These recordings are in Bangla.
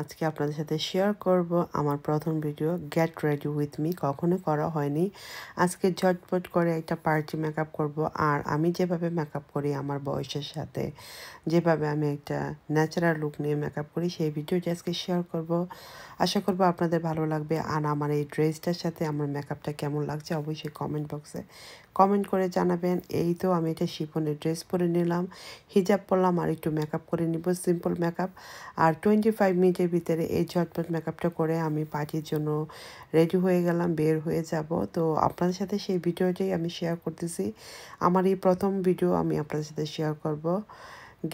আজকে আপনাদের সাথে শেয়ার করব আমার প্রথম video get ready with me কখনো করা হয়নি আজকে ঝটপট করে একটা পার্টি মেকআপ করব আর আমি যেভাবে মেকআপ করি আমার বয়সের সাথে যেভাবে আমি একটা ন্যাচারাল লুক নিয়ে মেকআপ করি সেই ভিডিওটি আজকে শেয়ার করব আশা করব আপনাদের ভালো লাগবে আর আমার এই ড্রেসটার সাথে আমার মেকআপটা কেমন লাগছে অবশ্যই কমেন্ট বক্সে কমেন্ট করে জানাবেন এই তো আমি এটা শিফনের ড্রেস পরে নিলাম হিজাব পরলাম আর একটু মেকআপ করে নিব সিম্পল মেকআপ আর টোয়েন্টি ফাইভ মিনিটের ভিতরে এই ঝটপট মেকআপটা করে আমি পার্টির জন্য রেডি হয়ে গেলাম বের হয়ে যাব তো আপনাদের সাথে সেই ভিডিওটাই আমি শেয়ার করতেছি আমার এই প্রথম ভিডিও আমি আপনাদের সাথে শেয়ার করব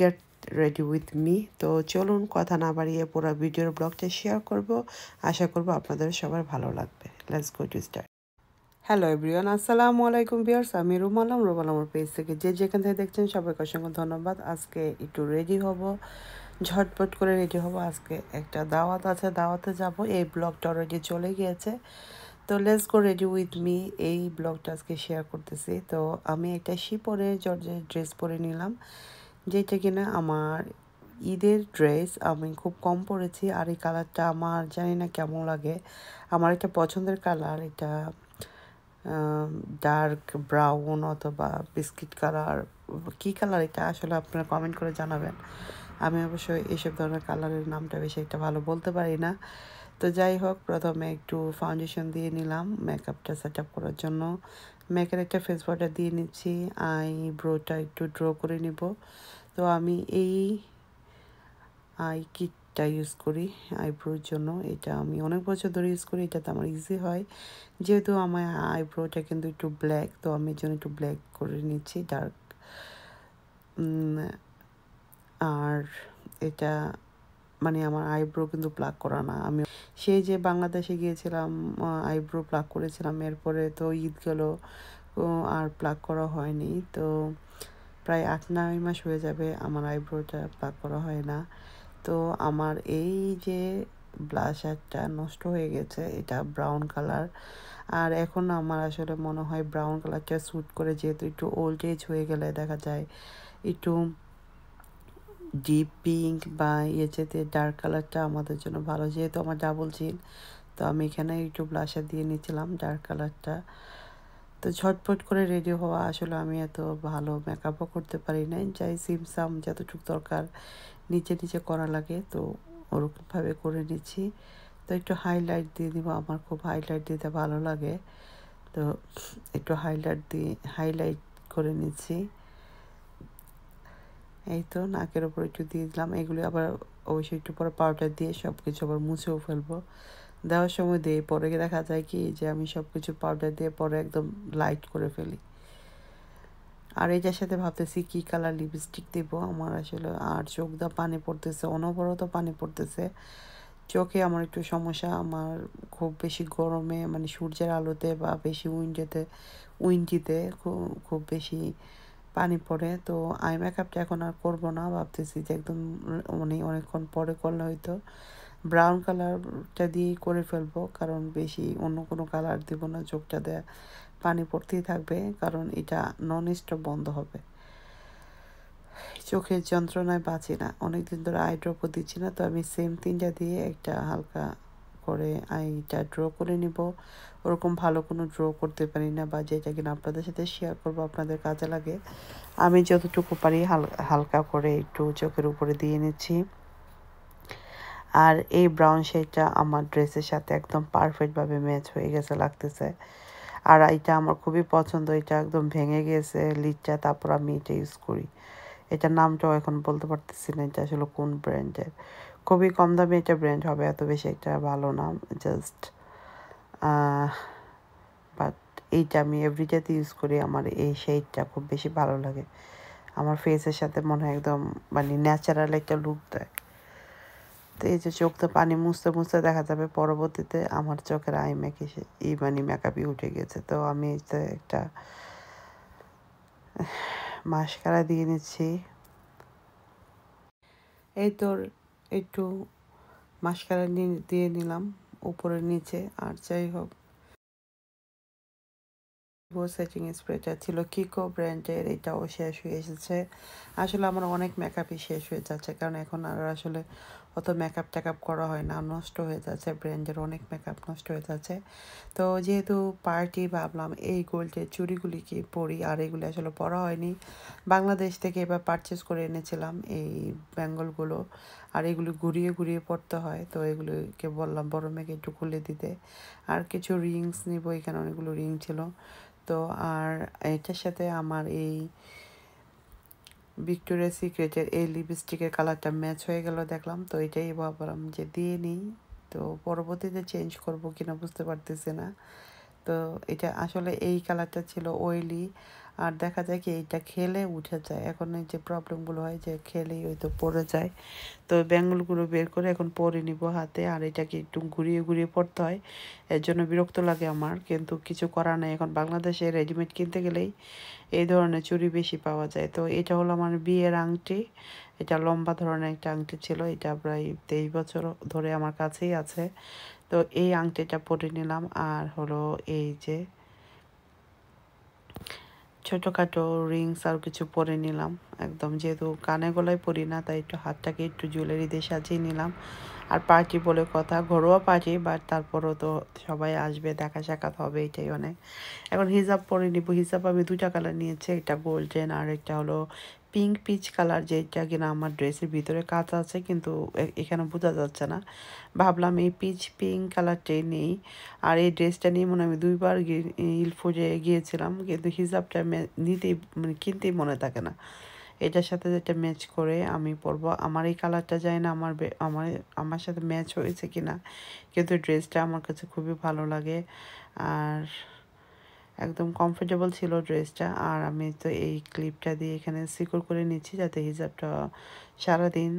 গেট রেডি উইথ মি তো চলুন কথা না বাড়িয়ে পুরো ভিডিওর ব্লগটা শেয়ার করব আশা করব আপনাদের সবার ভালো লাগবে let's go to start hello everyone আসসালামু আলাইকুম বিয়ার্স আমি রুমালাম আলমর পেজ থেকে যে যেখান থেকে দেখছেন সবাইকে অসংখ্য ধন্যবাদ আজকে একটু রেডি হব ঝটপট করে রেডি হব আজকে একটা দাওয়াত আছে দাওয়াতে যাব এই ব্লগটা অলরেডি চলে গিয়েছে তো let's go ready with me এই ব্লগটা আজকে শেয়ার করতেছি তো আমি একটা শিপরে জর্জের ড্রেস পরে নিলাম যেটা কিনা আমার ঈদের ড্রেস আমি খুব কম পরেছি আর এই কালারটা আমার জানি না কেমন লাগে আমার একটা পছন্দের কালার এটা ডার্ক ব্রাউন অথবা বিস্কিট কালার কী কালার এটা আসলে আপনারা কমেন্ট করে জানাবেন আমি অবশ্য এইসব ধরনের কালারের নামটা বেশি একটা ভালো বলতে পারি না তো যাই হোক প্রথমে একটু ফাউন্ডেশন দিয়ে নিলাম মেকআপটা সেট আপ করার জন্য মেকের একটা ফেস পাউডার দিয়ে নিচ্ছি আই ব্রোটা একটু ড্র করে নিব তো আমি এই আই কিট এটা ইউজ করি আইব্রোর জন্য এটা আমি অনেক বছর ধরে ইউজ করি এটাতে আমার ইজি হয় যেহেতু আমার আইব্রোটা কিন্তু একটু ব্ল্যাক তো আমি জন্য একটু ব্ল্যাক করে নিচ্ছি ডার্ক আর এটা মানে আমার আইব্রো কিন্তু প্লাক করা না আমি সেই যে বাংলাদেশে গিয়েছিলাম আইব্রো প্লাক করেছিলাম এরপরে তো ঈদ গেল আর প্লাক করা হয়নি তো প্রায় আট নয় মাস হয়ে যাবে আমার আইব্রোটা প্লাক করা হয় না তো আমার এই যে ব্লাশারটা নষ্ট হয়ে গেছে এটা ব্রাউন কালার আর এখন আমার আসলে মনে হয় ব্রাউন কালারটা স্যুট করে যেহেতু একটু ওল্ড এজ হয়ে গেলে দেখা যায় একটু ডিপ পিঙ্ক বা ইয়েতে ডার্ক কালারটা আমাদের জন্য ভালো যেহেতু আমার ডাবল চিন তো আমি এখানে একটু ব্লাশার দিয়ে নিয়েছিলাম ডার্ক কালারটা তো ঝটপট করে রেডি হওয়া আসলে আমি এত ভালো মেকআপও করতে পারি নাই যাই সিমসাম যতটুকু দরকার নিচে নিচে করা লাগে তো ওরকমভাবে করে নিচ্ছি তো একটু হাইলাইট দিয়ে দিব আমার খুব হাইলাইট দিতে ভালো লাগে তো একটু হাইলাইট দিয়ে হাইলাইট করে নিচ্ছি এই তো নাকের ওপর একটু দিয়ে দিলাম এগুলি আবার অবশ্যই একটু পরে পাউডার দিয়ে সব কিছু আবার মুছেও ফেলবো দেওয়ার সময় দিয়ে পরে দেখা যায় কি যে আমি সব কিছু পাউডার দিয়ে পরে একদম লাইট করে ফেলি আর এটার সাথে ভাবতেছি কি কালার লিপস্টিক দেবো আমার আসলে আর চোখ দা পানি পড়তেছে অনবরত পানি পড়তেছে চোখে আমার একটু সমস্যা আমার খুব বেশি গরমে মানে সূর্যের আলোতে বা বেশি উইন্ডেতে উইন্ডিতে খুব বেশি পানি পড়ে তো আই মেকআপটা এখন আর করব না ভাবতেছি যে একদম মানে অনেকক্ষণ পরে করলে হয়তো ব্রাউন কালারটা দিয়েই করে ফেলবো কারণ বেশি অন্য কোনো কালার দেবো না চোখটা দেয়া পানি পড়তেই থাকবে কারণ এটা নন স্টপ বন্ধ হবে চোখের যন্ত্রণায় বাঁচি না অনেকদিন ধরে আই ড্রপও দিচ্ছি না তো আমি সেম তিনটা দিয়ে একটা হালকা করে আইটা ড্র করে নিব ওরকম ভালো কোনো ড্র করতে পারি না বা যেটা কিনা আপনাদের সাথে শেয়ার করবো আপনাদের কাজে লাগে আমি যতটুকু পারি হালকা করে একটু চোখের উপরে দিয়ে নিচ্ছি আর এই ব্রাউন শেডটা আমার ড্রেসের সাথে একদম পারফেক্টভাবে ম্যাচ হয়ে গেছে লাগতেছে আর এটা আমার খুবই পছন্দ এটা একদম ভেঙে গিয়েছে লিচা তারপর আমি এটা ইউজ করি এটার নামটাও এখন বলতে পারতেছি না এটা আসলে কোন ব্র্যান্ডের খুবই কম দামে এটা ব্র্যান্ড হবে এত বেশি একটা ভালো নাম জাস্ট বাট এইটা আমি এভরিডেতে ইউজ করি আমার এই শেডটা খুব বেশি ভালো লাগে আমার ফেসের সাথে মনে হয় একদম মানে ন্যাচারাল একটা লুক দেয় তো এই যে চোখ তো পানি মুছতে মুছতে দেখা যাবে পরবর্তীতে আমার চোখের আই মেকি ই মানে মেকআপই উঠে গেছে তো আমি একটা মাসকারা দিয়ে নিচ্ছি এই তোর একটু মাসকারা দিয়ে নিলাম উপরে নিচে আর যাই হোক সেটিং স্প্রেটা ছিল কিকো ব্র্যান্ডের এটাও শেষ হয়ে এসেছে আসলে আমার অনেক মেকআপই শেষ হয়ে যাচ্ছে কারণ এখন আর আসলে অত মেকআপ টেকআপ করা হয় না নষ্ট হয়ে যাচ্ছে ব্র্যান্ডের অনেক মেকআপ নষ্ট হয়ে যাচ্ছে তো যেহেতু পার্টি ভাবলাম এই গোল্ডের চুড়িগুলিকে পরি আর এগুলি আসলে পরা হয়নি বাংলাদেশ থেকে এবার পারচেস করে এনেছিলাম এই ব্যাঙ্গলগুলো আর এগুলি ঘুরিয়ে ঘুরিয়ে পড়তে হয় তো এগুলিকে বললাম বড় মেয়েকে একটু খুলে দিতে আর কিছু রিংস নিব এখানে অনেকগুলো রিং ছিল তো আর এটার সাথে আমার এই ভিক্টোরিয়া সিক্রেটের এই লিপস্টিকের কালারটা ম্যাচ হয়ে গেল দেখলাম তো এটাই ভাবলাম যে দিয়ে নিই তো পরবর্তীতে চেঞ্জ করব কিনা বুঝতে পারতেছি না তো এটা আসলে এই কালারটা ছিল ওয়েলি আর দেখা যায় কি এইটা খেলে উঠে যায় এখন এই যে প্রবলেমগুলো হয় যে খেলেই তো পড়ে যায় তো ব্যাঙ্গলগুলো বের করে এখন পরে নিব হাতে আর এটাকে একটু ঘুরিয়ে ঘুরিয়ে পড়তে হয় এর জন্য বিরক্ত লাগে আমার কিন্তু কিছু করার নেই এখন বাংলাদেশে রেডিমেড কিনতে গেলেই এই ধরনের চুরি বেশি পাওয়া যায় তো এটা হলো আমার বিয়ের আংটি এটা লম্বা ধরনের একটা আংটি ছিল এটা প্রায় তেইশ বছর ধরে আমার কাছেই আছে তো এই আংটিটা পরে নিলাম আর হলো এই যে ছোটোখাটো রিংস আর কিছু পরে নিলাম একদম যেহেতু কানে গলায় পরি না তাই একটু হাতটাকে একটু জুয়েলারি দিয়ে সাজিয়ে নিলাম আর পার্টি বলে কথা ঘরোয়া পার্টি বাট তারপরও তো সবাই আসবে দেখা সাক্ষাৎ হবে এটাই অনেক এখন হিজাব পরে নিব হিজাব আমি দুটা কালার নিয়েছি একটা গোল্ডেন আর একটা হলো পিঙ্ক পিচ কালার যেটা কিনা আমার ড্রেসের ভিতরে কাজ আছে কিন্তু এখানে বোঝা যাচ্ছে না ভাবলাম এই পিচ পিঙ্ক কালারটাই নেই আর এই ড্রেসটা নিয়ে মনে আমি দুইবার ইলফোজে গিয়েছিলাম কিন্তু হিজাবটা নিতেই মানে কিনতেই মনে থাকে না এটার সাথে যেটা ম্যাচ করে আমি পরবো আমার এই কালারটা যায় না আমার আমার আমার সাথে ম্যাচ হয়েছে কিনা কিন্তু ড্রেসটা আমার কাছে খুবই ভালো লাগে আর একদম কমফোর্টেবল ছিল ড্রেসটা আর আমি তো এই ক্লিপটা দিয়ে এখানে সিকিউর করে নিচ্ছি যাতে হিজাবটা সারাদিন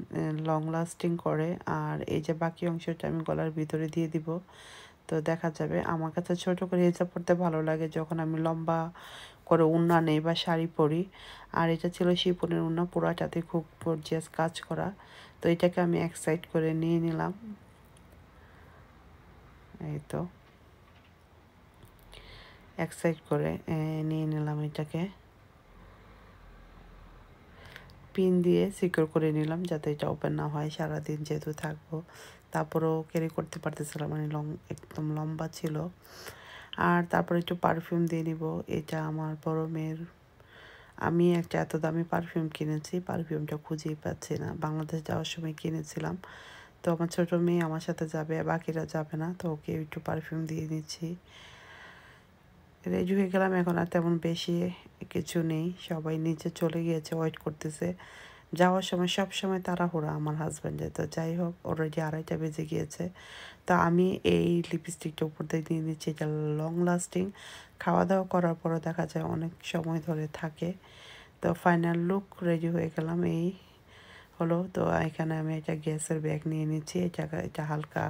লং লাস্টিং করে আর এই যে বাকি অংশটা আমি গলার ভিতরে দিয়ে দিব তো দেখা যাবে আমার কাছে ছোট করে হিজাব পরতে ভালো লাগে যখন আমি লম্বা করে উন্না নেই বা শাড়ি পরি আর এটা ছিল শিপনের উন্না পুরাটাতে খুব গর্জিয়াস কাজ করা তো এটাকে আমি এক সাইড করে নিয়ে নিলাম এই তো এক সাইড করে নিয়ে নিলাম এটাকে পিন দিয়ে সিকিউর করে নিলাম যাতে এটা ওপেন না হয় সারাদিন যেহেতু থাকবো তারপরেও ক্যারি করতে পারতেছিলাম মানে লং একদম লম্বা ছিল আর তারপরে একটু পারফিউম দিয়ে নিব এটা আমার বড় মেয়ের আমি একটা এত দামি পারফিউম কিনেছি পারফিউমটা খুঁজেই পাচ্ছি না বাংলাদেশ যাওয়ার সময় কিনেছিলাম তো আমার ছোটো মেয়ে আমার সাথে যাবে বাকিরা যাবে না তো ওকে একটু পারফিউম দিয়ে নিচ্ছি রেডি হয়ে গেলাম এখন আর তেমন বেশি কিছু নেই সবাই নিচে চলে গিয়েছে ওয়েট করতেছে যাওয়ার সময় সব সময় তাড়াহুড়া আমার হাজব্যান্ডে তো যাই হোক অলরেডি আড়াইটা বেজে গিয়েছে তা আমি এই লিপস্টিকটা উপর দিয়ে দিয়ে নিচ্ছি এটা লং লাস্টিং খাওয়া দাওয়া করার পরও দেখা যায় অনেক সময় ধরে থাকে তো ফাইনাল লুক রেডি হয়ে গেলাম এই হলো তো এখানে আমি এটা গ্যাসের ব্যাগ নিয়ে নিচ্ছি এটা এটা হালকা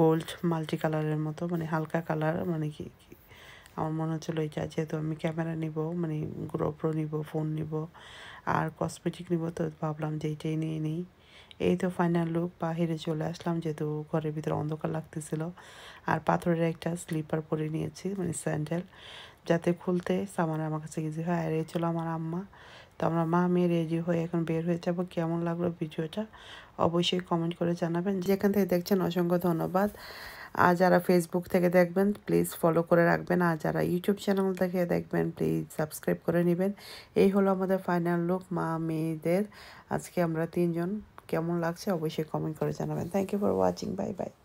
গোল্ড মাল্টি কালারের মতো মানে হালকা কালার মানে কি আমার মনে হচ্ছিলো এটা যেহেতু আমি ক্যামেরা নিব মানে গ্রোপ্রো নিব ফোন নিব আর কসমেটিক নিব তো ভাবলাম যে এইটাই নিয়ে নিই এই তো ফাইনাল লুক বাহিরে চলে আসলাম যেহেতু ঘরের ভিতরে অন্ধকার লাগতেছিল আর পাথরের একটা স্লিপার পরে নিয়েছি মানে স্যান্ডেল যাতে খুলতে সামান আমার কাছে ইজি হয় আর এই আমার আম্মা তো আমরা মা মেয়ে রেডি হয়ে এখন বের হয়ে যাবো কেমন লাগলো ভিডিওটা অবশ্যই কমেন্ট করে জানাবেন যেখান থেকে দেখছেন অসংখ্য ধন্যবাদ আর যারা ফেসবুক থেকে দেখবেন প্লিজ ফলো করে রাখবেন আর যারা ইউটিউব চ্যানেল থেকে দেখবেন প্লিজ সাবস্ক্রাইব করে নেবেন এই হলো আমাদের ফাইনাল লুক মা মেয়েদের আজকে আমরা তিনজন কেমন লাগছে অবশ্যই কমেন্ট করে জানাবেন thank you for watching bye by